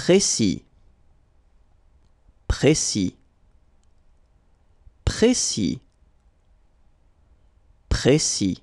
précis, précis, précis, précis.